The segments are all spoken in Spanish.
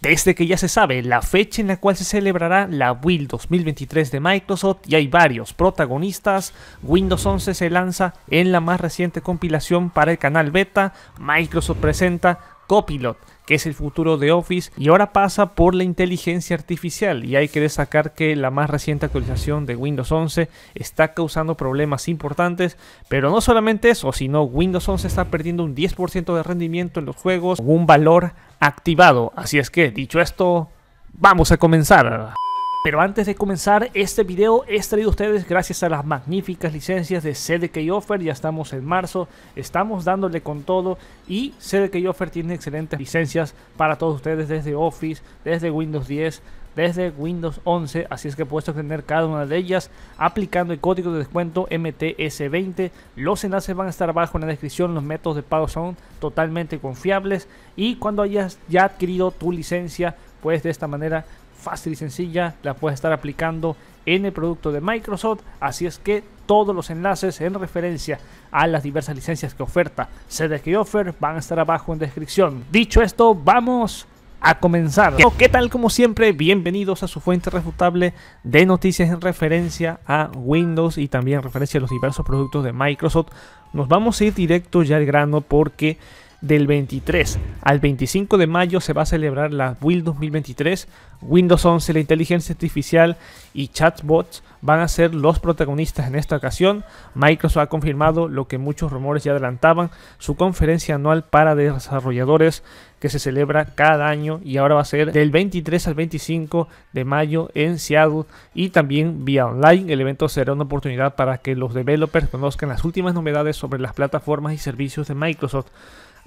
desde que ya se sabe la fecha en la cual se celebrará la Build 2023 de Microsoft y hay varios protagonistas. Windows 11 se lanza en la más reciente compilación para el canal beta. Microsoft presenta Copilot, es el futuro de Office y ahora pasa por la inteligencia artificial y hay que destacar que la más reciente actualización de Windows 11 está causando problemas importantes, pero no solamente eso, sino Windows 11 está perdiendo un 10% de rendimiento en los juegos, un valor activado, así es que dicho esto, vamos a comenzar. Pero antes de comenzar, este video es traído a ustedes gracias a las magníficas licencias de CDK Offer. Ya estamos en marzo, estamos dándole con todo y CDK Offer tiene excelentes licencias para todos ustedes desde Office, desde Windows 10, desde Windows 11, así es que puedes obtener cada una de ellas aplicando el código de descuento MTS20. Los enlaces van a estar abajo en la descripción, los métodos de pago son totalmente confiables y cuando hayas ya adquirido tu licencia, puedes de esta manera fácil y sencilla, la puedes estar aplicando en el producto de Microsoft, así es que todos los enlaces en referencia a las diversas licencias que oferta CDK Offer van a estar abajo en descripción. Dicho esto, vamos a comenzar. ¿Qué tal como siempre? Bienvenidos a su fuente refutable de noticias en referencia a Windows y también en referencia a los diversos productos de Microsoft. Nos vamos a ir directo ya al grano porque del 23 al 25 de mayo se va a celebrar la Build 2023. Windows 11, la inteligencia artificial y chatbots van a ser los protagonistas en esta ocasión. Microsoft ha confirmado lo que muchos rumores ya adelantaban, su conferencia anual para desarrolladores que se celebra cada año y ahora va a ser del 23 al 25 de mayo en Seattle y también vía online. El evento será una oportunidad para que los developers conozcan las últimas novedades sobre las plataformas y servicios de Microsoft.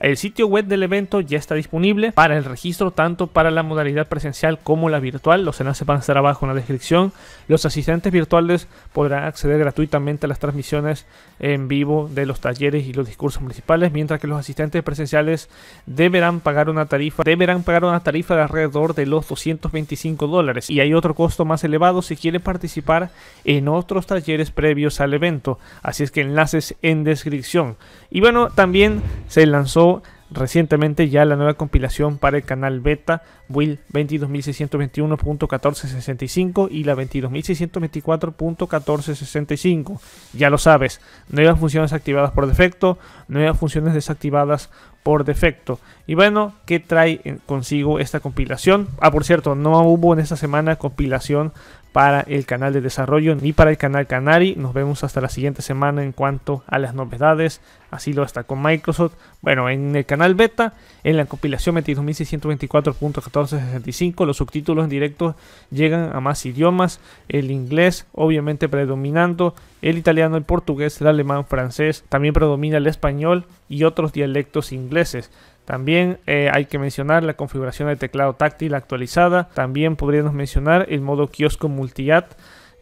El sitio web del evento ya está disponible para el registro tanto para la modalidad presencial como la virtual. Los enlaces van a estar abajo en la descripción. Los asistentes virtuales podrán acceder gratuitamente a las transmisiones en vivo de los talleres y los discursos municipales, mientras que los asistentes presenciales deberán pagar una tarifa, deberán pagar una tarifa de alrededor de los 225 dólares. Y hay otro costo más elevado si quieren participar en otros talleres previos al evento. Así es que enlaces en descripción. Y bueno, también se lanzó recientemente ya la nueva compilación para el canal beta Will 22621.1465 y la 22624.1465. Ya lo sabes, nuevas funciones activadas por defecto, nuevas funciones desactivadas por defecto. Y bueno, ¿qué trae eh, consigo esta compilación? Ah, por cierto, no hubo en esta semana compilación para el canal de desarrollo ni para el canal Canary. Nos vemos hasta la siguiente semana en cuanto a las novedades. Así lo está con Microsoft. Bueno, en el canal beta, en la compilación 22624.1465, los subtítulos en directo llegan a más idiomas. El inglés, obviamente, predominando. El italiano, el portugués, el alemán, francés. También predomina el español y otros dialectos ingleses. También eh, hay que mencionar la configuración de teclado táctil actualizada. También podríamos mencionar el modo kiosco multi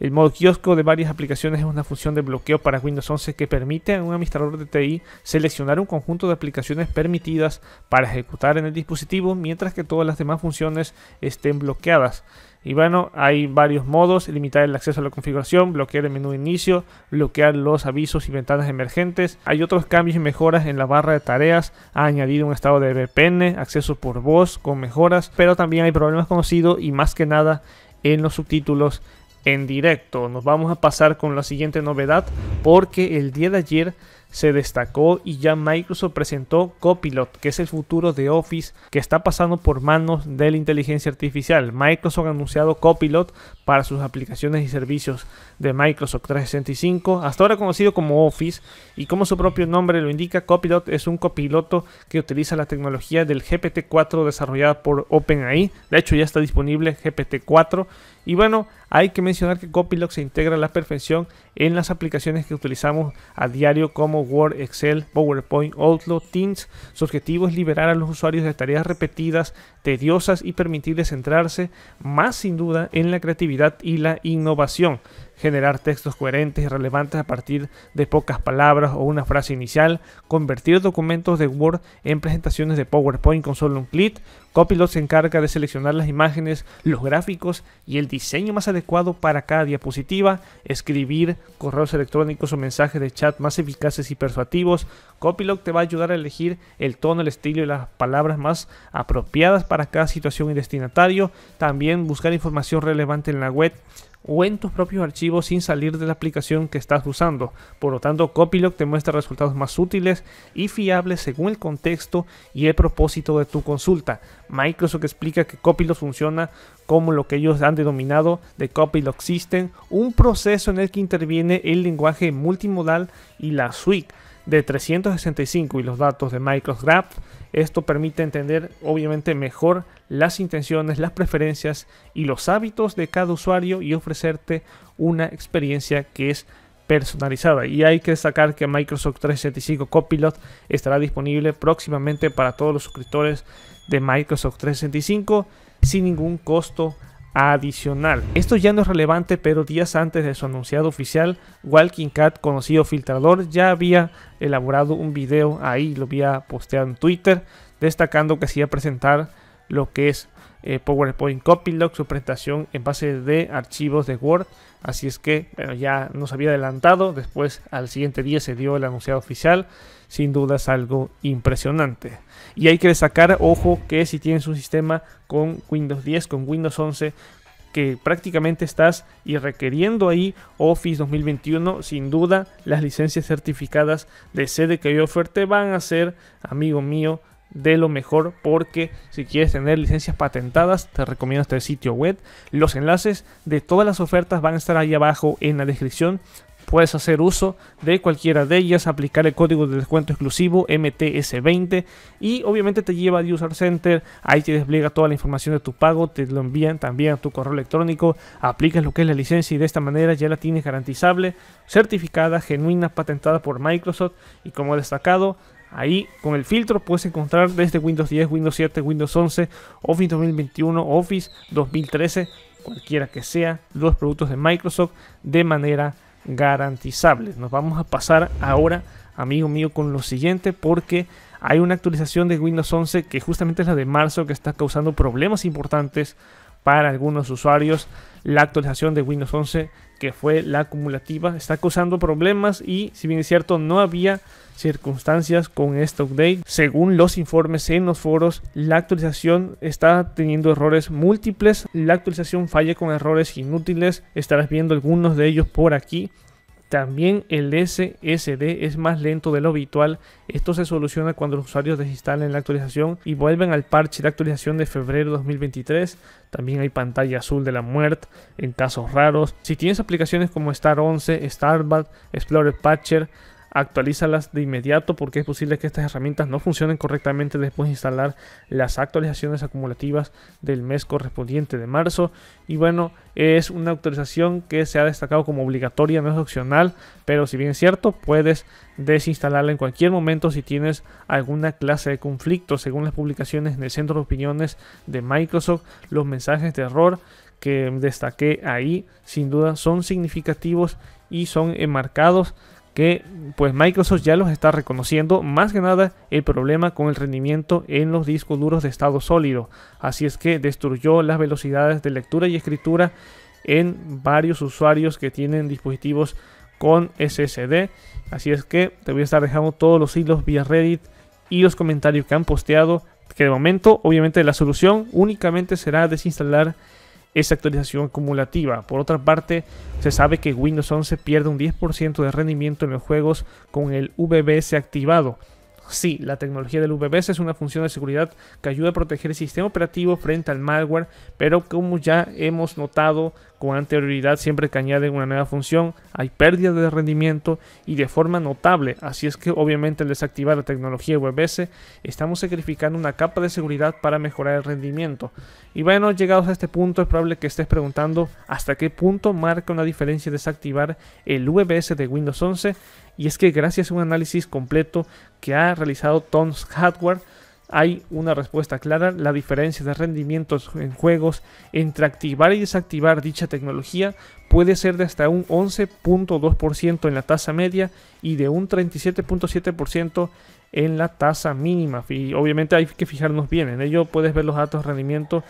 El modo kiosco de varias aplicaciones es una función de bloqueo para Windows 11 que permite a un administrador de TI seleccionar un conjunto de aplicaciones permitidas para ejecutar en el dispositivo mientras que todas las demás funciones estén bloqueadas. Y bueno, hay varios modos, limitar el acceso a la configuración, bloquear el menú de inicio, bloquear los avisos y ventanas emergentes. Hay otros cambios y mejoras en la barra de tareas, ha añadido un estado de VPN, acceso por voz con mejoras, pero también hay problemas conocidos y más que nada en los subtítulos en directo. Nos vamos a pasar con la siguiente novedad, porque el día de ayer se destacó y ya Microsoft presentó Copilot, que es el futuro de Office que está pasando por manos de la inteligencia artificial. Microsoft ha anunciado Copilot para sus aplicaciones y servicios de Microsoft 365, hasta ahora conocido como Office, y como su propio nombre lo indica, Copilot es un copiloto que utiliza la tecnología del GPT-4 desarrollada por OpenAI. De hecho, ya está disponible GPT-4. Y bueno, hay que mencionar que Copilot se integra a la perfección en las aplicaciones que utilizamos a diario como Word, Excel, PowerPoint, Outlook, Teams. Su objetivo es liberar a los usuarios de tareas repetidas, tediosas y permitirles centrarse más sin duda en la creatividad y la innovación generar textos coherentes y relevantes a partir de pocas palabras o una frase inicial, convertir documentos de Word en presentaciones de PowerPoint con solo un clic, Copilot se encarga de seleccionar las imágenes, los gráficos y el diseño más adecuado para cada diapositiva, escribir correos electrónicos o mensajes de chat más eficaces y persuasivos. Copilot te va a ayudar a elegir el tono, el estilo y las palabras más apropiadas para cada situación y destinatario. También buscar información relevante en la web, o en tus propios archivos sin salir de la aplicación que estás usando. Por lo tanto, Copilog te muestra resultados más útiles y fiables según el contexto y el propósito de tu consulta. Microsoft explica que Copilog funciona como lo que ellos han denominado de Copilog System, un proceso en el que interviene el lenguaje multimodal y la suite de 365 y los datos de Microsoft Graph. Esto permite entender obviamente mejor las intenciones, las preferencias y los hábitos de cada usuario y ofrecerte una experiencia que es personalizada. Y hay que destacar que Microsoft 365 Copilot estará disponible próximamente para todos los suscriptores de Microsoft 365 sin ningún costo adicional. Esto ya no es relevante, pero días antes de su anunciado oficial, Walking Cat, conocido filtrador, ya había elaborado un video ahí, lo había posteado en Twitter, destacando que se iba a presentar lo que es eh, PowerPoint Copylock, su presentación en base de archivos de Word. Así es que ya nos había adelantado, después al siguiente día se dio el anunciado oficial, sin duda es algo impresionante. Y hay que destacar, ojo, que si tienes un sistema con Windows 10, con Windows 11, que prácticamente estás y requiriendo ahí Office 2021, sin duda las licencias certificadas de sede que yo oferte van a ser, amigo mío, de lo mejor porque si quieres tener licencias patentadas te recomiendo este sitio web. Los enlaces de todas las ofertas van a estar ahí abajo en la descripción. Puedes hacer uso de cualquiera de ellas, aplicar el código de descuento exclusivo MTS20 y obviamente te lleva a User Center, ahí te despliega toda la información de tu pago, te lo envían también a tu correo electrónico, aplicas lo que es la licencia y de esta manera ya la tienes garantizable, certificada, genuina, patentada por Microsoft y como he destacado, Ahí con el filtro puedes encontrar desde Windows 10, Windows 7, Windows 11, Office 2021, Office 2013, cualquiera que sea, los productos de Microsoft de manera garantizable. Nos vamos a pasar ahora, amigo mío, con lo siguiente porque hay una actualización de Windows 11 que justamente es la de marzo que está causando problemas importantes para algunos usuarios. La actualización de Windows 11 que fue la acumulativa, está causando problemas y si bien es cierto no había circunstancias con este update. Según los informes en los foros, la actualización está teniendo errores múltiples, la actualización falla con errores inútiles, estarás viendo algunos de ellos por aquí. También el SSD es más lento de lo habitual. Esto se soluciona cuando los usuarios desinstalen la actualización y vuelven al parche de actualización de febrero 2023. También hay pantalla azul de la muerte en casos raros. Si tienes aplicaciones como Star 11, Starbucks, Explorer Patcher, actualízalas de inmediato porque es posible que estas herramientas no funcionen correctamente después de instalar las actualizaciones acumulativas del mes correspondiente de marzo. Y bueno, es una actualización que se ha destacado como obligatoria, no es opcional, pero si bien es cierto, puedes desinstalarla en cualquier momento si tienes alguna clase de conflicto. Según las publicaciones en Centro de Opiniones de Microsoft, los mensajes de error que destaqué ahí sin duda son significativos y son enmarcados que pues Microsoft ya los está reconociendo, más que nada el problema con el rendimiento en los discos duros de estado sólido. Así es que destruyó las velocidades de lectura y escritura en varios usuarios que tienen dispositivos con SSD. Así es que te voy a estar dejando todos los hilos vía Reddit y los comentarios que han posteado, que de momento obviamente la solución únicamente será desinstalar esa actualización acumulativa. Por otra parte, se sabe que Windows 11 pierde un 10% de rendimiento en los juegos con el VBS activado, Sí, la tecnología del VBS es una función de seguridad que ayuda a proteger el sistema operativo frente al malware, pero como ya hemos notado con anterioridad, siempre que añaden una nueva función hay pérdida de rendimiento y de forma notable, así es que obviamente al desactivar la tecnología VBS estamos sacrificando una capa de seguridad para mejorar el rendimiento. Y bueno, llegados a este punto es probable que estés preguntando hasta qué punto marca una diferencia desactivar el VBS de Windows 11 y es que gracias a un análisis completo que ha realizado Tom's Hardware, hay una respuesta clara. La diferencia de rendimientos en juegos entre activar y desactivar dicha tecnología puede ser de hasta un 11.2% en la tasa media y de un 37.7% en la tasa mínima. Y obviamente hay que fijarnos bien. En ello puedes ver los datos de rendimiento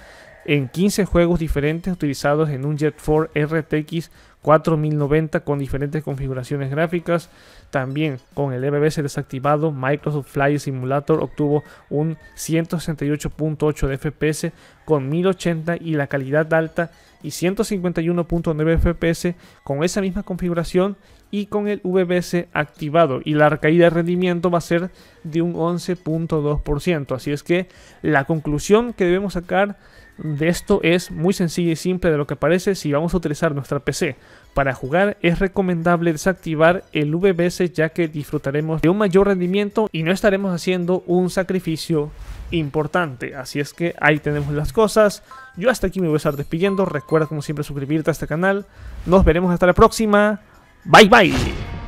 en 15 juegos diferentes utilizados en un Jet 4 RTX 4090 con diferentes configuraciones gráficas. También con el VBS e desactivado, Microsoft Flight Simulator obtuvo un 168.8 de FPS con 1080 y la calidad alta y 151.9 FPS con esa misma configuración y con el VBS e activado y la caída de rendimiento va a ser de un 11.2%. Así es que la conclusión que debemos sacar de esto es muy sencillo y simple de lo que parece. Si vamos a utilizar nuestra PC para jugar, es recomendable desactivar el VBS ya que disfrutaremos de un mayor rendimiento y no estaremos haciendo un sacrificio importante. Así es que ahí tenemos las cosas. Yo hasta aquí me voy a estar despidiendo. Recuerda como siempre suscribirte a este canal. Nos veremos hasta la próxima. Bye bye.